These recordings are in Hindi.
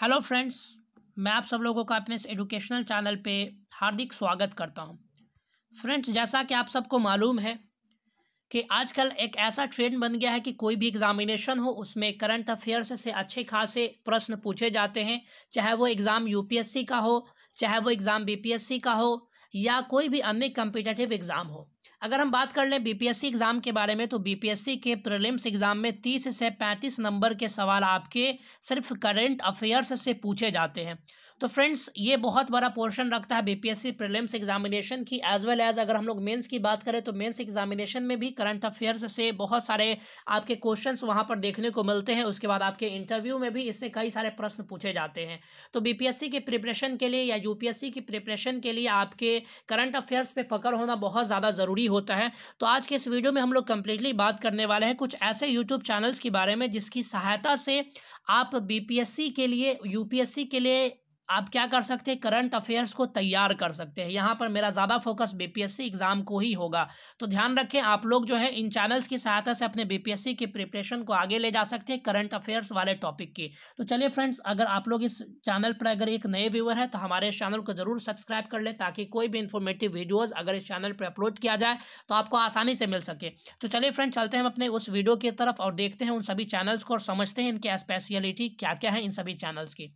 हेलो फ्रेंड्स मैं आप सब लोगों का अपने इस एजुकेशनल चैनल पे हार्दिक स्वागत करता हूं फ्रेंड्स जैसा कि आप सबको मालूम है कि आजकल एक ऐसा ट्रेंड बन गया है कि कोई भी एग्ज़ामिनेशन हो उसमें करंट अफेयर्स से अच्छे खासे प्रश्न पूछे जाते हैं चाहे वो एग्ज़ाम यूपीएससी का हो चाहे वो एग्ज़ाम बीपीएससी का हो या कोई भी अन्य कम्पिटेटिव एग्ज़ाम हो अगर हम बात कर लें बीपीएससी एग्ज़ाम के बारे में तो बीपीएससी के प्रीलिम्स एग्ज़ाम में 30 से 35 नंबर के सवाल आपके सिर्फ करंट अफेयर्स से पूछे जाते हैं तो फ्रेंड्स ये बहुत बड़ा पोर्शन रखता है बीपीएससी प्रीलिम्स एग्जामिनेशन की एज वेल एज अगर हम लोग मेंस की बात करें तो मेंस एग्जामिनेशन में भी करंट अफेयर्स से बहुत सारे आपके क्वेश्चंस वहां पर देखने को मिलते हैं उसके बाद आपके इंटरव्यू में भी इससे कई सारे प्रश्न पूछे जाते हैं तो बीपीएससी के प्रिपरेशन के लिए या यूपीएससी की प्रिपरेशन के लिए आपके करंट अफेयर्स पर पकड़ होना बहुत ज़्यादा ज़रूरी ही होता है तो आज के इस वीडियो में हम लोग कंप्लीटली बात करने वाले हैं कुछ ऐसे यूट्यूब चैनल्स के बारे में जिसकी सहायता से आप बीपीएससी के लिए यूपीएससी के लिए आप क्या कर सकते हैं करंट अफेयर्स को तैयार कर सकते हैं यहाँ पर मेरा ज़्यादा फोकस बीपीएससी एग्ज़ाम को ही होगा तो ध्यान रखें आप लोग जो है इन चैनल्स की सहायता से अपने बीपीएससी की प्रिपरेशन को आगे ले जा सकते हैं करंट अफेयर्स वाले टॉपिक की तो चलिए फ्रेंड्स अगर आप लोग इस चैनल पर अगर एक नए व्यूअर है तो हमारे इस चैनल को ज़रूर सब्सक्राइब कर लें ताकि कोई भी इन्फॉर्मेटिव वीडियोज़ अगर इस चैनल पर अपलोड किया जाए तो आपको आसानी से मिल सके तो चलिए फ्रेंड चलते हैं अपने उस वीडियो की तरफ और देखते हैं उन सभी चैनल्स को और समझते हैं इनकी स्पेशलिटी क्या क्या है इन सभी चैनल्स की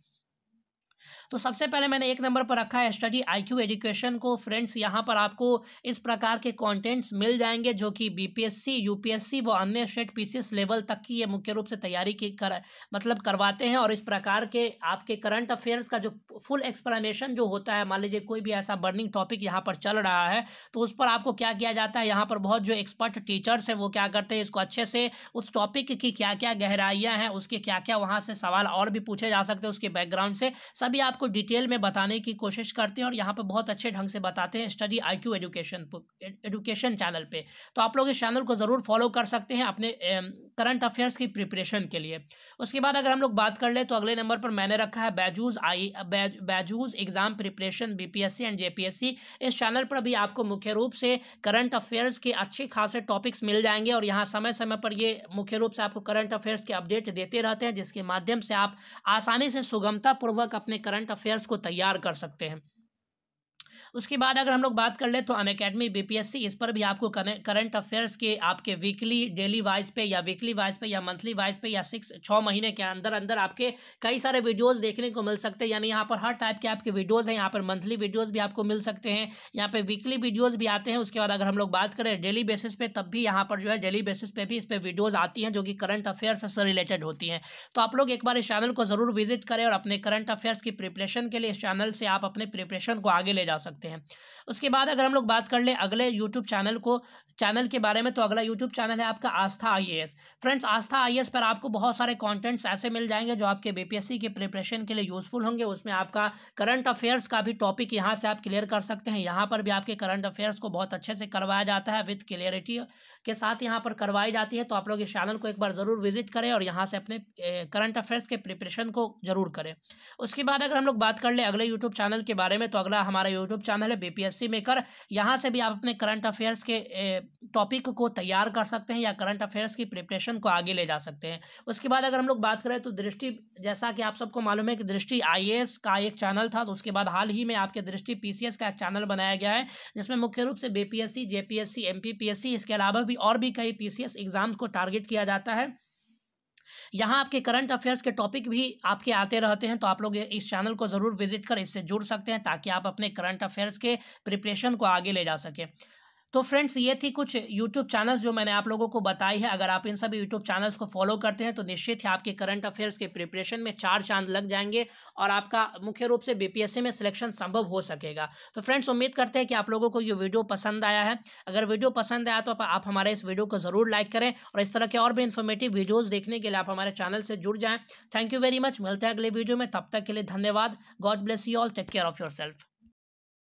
तो सबसे पहले मैंने एक नंबर पर रखा है स्टडी आईक्यू एजुकेशन को फ्रेंड्स यहाँ पर आपको इस प्रकार के कंटेंट्स मिल जाएंगे जो कि बीपीएससी यूपीएससी व अन्य स्टेट पीसीएस लेवल तक की ये मुख्य रूप से तैयारी की कर मतलब करवाते हैं और इस प्रकार के आपके करंट अफेयर्स का जो फुल एक्सप्लेनेशन जो होता है मान लीजिए कोई भी ऐसा बर्निंग टॉपिक यहाँ पर चल रहा है तो उस पर आपको क्या किया जाता है यहाँ पर बहुत जो एक्सपर्ट टीचर्स हैं वो क्या करते हैं इसको अच्छे से उस टॉपिक की क्या क्या गहराइयाँ हैं उसके क्या क्या वहाँ से सवाल और भी पूछे जा सकते हैं उसके बैकग्राउंड से सब भी आपको डिटेल में बताने की कोशिश करते हैं और यहाँ पर बहुत अच्छे ढंग से बताते हैं study I Q education education channel पर तो आप लोग इस चैनल को ज़रूर फॉलो कर सकते हैं अपने करंट अफेयर्स की प्रिपरेशन के लिए उसके बाद अगर हम लोग बात कर ले तो अगले नंबर पर मैंने रखा है बैजूज आई बैज, Byju's exam preparation BPSC and JPSC इस चैनल पर भी आपको मुख्य रूप से करंट अफेयर्स के अच्छे खासे टॉपिक्स मिल जाएंगे और यहाँ समय समय पर ये मुख्य रूप से आपको करंट अफेयर्स के अपडेट देते रहते हैं जिसके माध्यम से आप आसानी से सुगमतापूर्वक अपने करंट अफेयर्स को तैयार कर सकते हैं उसके बाद अगर हम लोग बात कर ले तो अन अकेडमी बी इस पर भी आपको करंट अफेयर्स के आपके वीकली डेली वाइज पे या वीकली वाइज पे या मंथली वाइज पे या सिक्स छः महीने के अंदर अंदर आपके कई सारे वीडियोस देखने को मिल सकते हैं यानी यहाँ पर हर टाइप के आपके वीडियोज़ हैं यहाँ पर मंथली वीडियोज भी आपको मिल सकते हैं यहाँ पे वीकली वीडियोज़ भी आते हैं उसके बाद अगर हम लोग बात करें डेली बेसिस पे तब भी यहाँ पर जो है डेली बेसिस पे भी इस पर वीडियोज़ आती हैं जो कि करंट अफेयर्स से रिलेटेड होती हैं तो आप लोग एक बार इस चैनल को ज़रूर विजिट करें और अपने करंट अफेयर्स की प्रिपरेशन के लिए इस चैनल से आप अपने प्रिपरेशन को आगे ले जा सकते सकते हैं उसके बाद अगर हम लोग बात कर ले अगले यूट्यूब चैनल को चैनल के बारे में तो अगला यूट्यूब चैनल है आपका आस्था आई फ्रेंड्स आस्था आई पर आपको बहुत सारे कॉन्टेंट्स ऐसे मिल जाएंगे जो आपके बी के प्रिपरेशन के लिए यूज़फुल होंगे उसमें आपका करंट अफेयर्स का भी टॉपिक यहाँ से आप क्लियर कर सकते हैं यहाँ पर भी आपके करंट अफेयर्स को बहुत अच्छे से करवाया जाता है विथ क्लियरिटी के साथ यहाँ पर करवाई जाती है तो आप लोग इस चैनल को एक बार ज़रूर विजिट करें और यहाँ से अपने करंट अफेयर्स के प्रिपरेशन को ज़रूर करें उसके बाद अगर हम लोग बात कर ले अगले यूट्यूब चैनल के बारे में तो अगला हमारा यूट्यूब यूट्यूब चैनल है बीपीएससी मेकर यहाँ से भी आप अपने करंट अफेयर्स के टॉपिक को तैयार कर सकते हैं या करंट अफेयर्स की प्रिपरेशन को आगे ले जा सकते हैं उसके बाद अगर हम लोग बात करें तो दृष्टि जैसा कि आप सबको मालूम है कि दृष्टि आई का एक चैनल था तो उसके बाद हाल ही में आपके दृष्टि पी का एक चैनल बनाया गया है जिसमें मुख्य रूप से बी पी एस इसके अलावा भी और भी कई पी एग्ज़ाम्स को टारगेट किया जाता है यहाँ आपके करंट अफेयर्स के टॉपिक भी आपके आते रहते हैं तो आप लोग इस चैनल को ज़रूर विजिट कर इससे जुड़ सकते हैं ताकि आप अपने करंट अफेयर्स के प्रिपरेशन को आगे ले जा सकें तो फ्रेंड्स ये थी कुछ यूट्यूब चैनल्स जो मैंने आप लोगों को बताई है अगर आप इन सभी यूट्यूब चैनल्स को फॉलो करते हैं तो निश्चित ही आपके करंट अफेयर्स के प्रिपरेशन में चार चांद लग जाएंगे और आपका मुख्य रूप से बीपीएससी में सिलेक्शन संभव हो सकेगा तो फ्रेंड्स उम्मीद करते हैं कि आप लोगों को ये वीडियो पसंद आया है अगर वीडियो पसंद आया तो आप हमारे इस वीडियो को ज़रूर लाइक करें और इस तरह के और भी इन्फॉर्मेटिव वीडियोज़ देखने के लिए आप हमारे चैनल से जुड़ जाएँ थैंक यू वेरी मच मिलते हैं अगले वीडियो में तब तक के लिए धन्यवाद God bless you all take care of your self